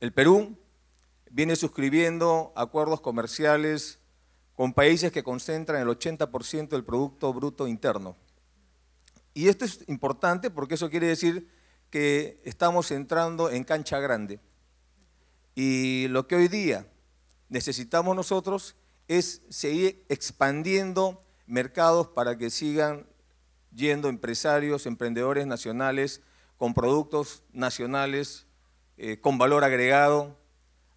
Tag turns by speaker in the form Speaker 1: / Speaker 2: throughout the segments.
Speaker 1: El Perú viene suscribiendo acuerdos comerciales con países que concentran el 80% del Producto Bruto Interno. Y esto es importante porque eso quiere decir que estamos entrando en cancha grande. Y lo que hoy día necesitamos nosotros es seguir expandiendo mercados para que sigan yendo empresarios, emprendedores nacionales con productos nacionales eh, con valor agregado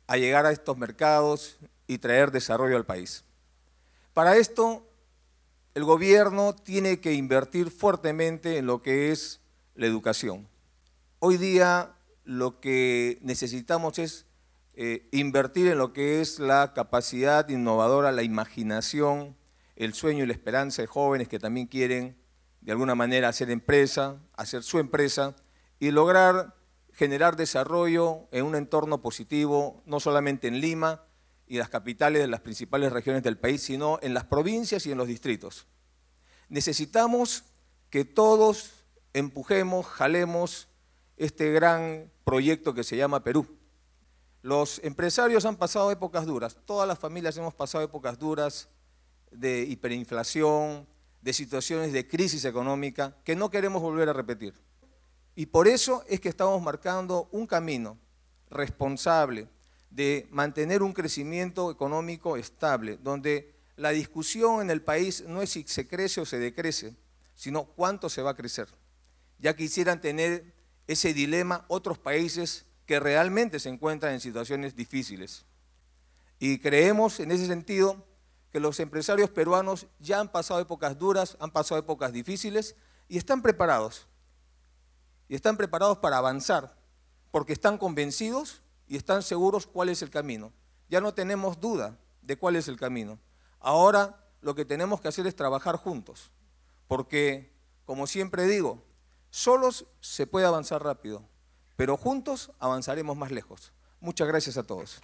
Speaker 1: a llegar a estos mercados y traer desarrollo al país. Para esto, el gobierno tiene que invertir fuertemente en lo que es la educación. Hoy día lo que necesitamos es eh, invertir en lo que es la capacidad innovadora, la imaginación, el sueño y la esperanza de jóvenes que también quieren de alguna manera hacer empresa, hacer su empresa y lograr generar desarrollo en un entorno positivo, no solamente en Lima y las capitales de las principales regiones del país, sino en las provincias y en los distritos. Necesitamos que todos empujemos, jalemos este gran proyecto que se llama Perú. Los empresarios han pasado épocas duras, todas las familias hemos pasado épocas duras de hiperinflación, de situaciones de crisis económica que no queremos volver a repetir. Y por eso es que estamos marcando un camino responsable de mantener un crecimiento económico estable, donde la discusión en el país no es si se crece o se decrece, sino cuánto se va a crecer. Ya quisieran tener ese dilema otros países que realmente se encuentran en situaciones difíciles. Y creemos en ese sentido que los empresarios peruanos ya han pasado épocas duras, han pasado épocas difíciles y están preparados y están preparados para avanzar, porque están convencidos y están seguros cuál es el camino. Ya no tenemos duda de cuál es el camino. Ahora lo que tenemos que hacer es trabajar juntos, porque, como siempre digo, solos se puede avanzar rápido, pero juntos avanzaremos más lejos. Muchas gracias a todos.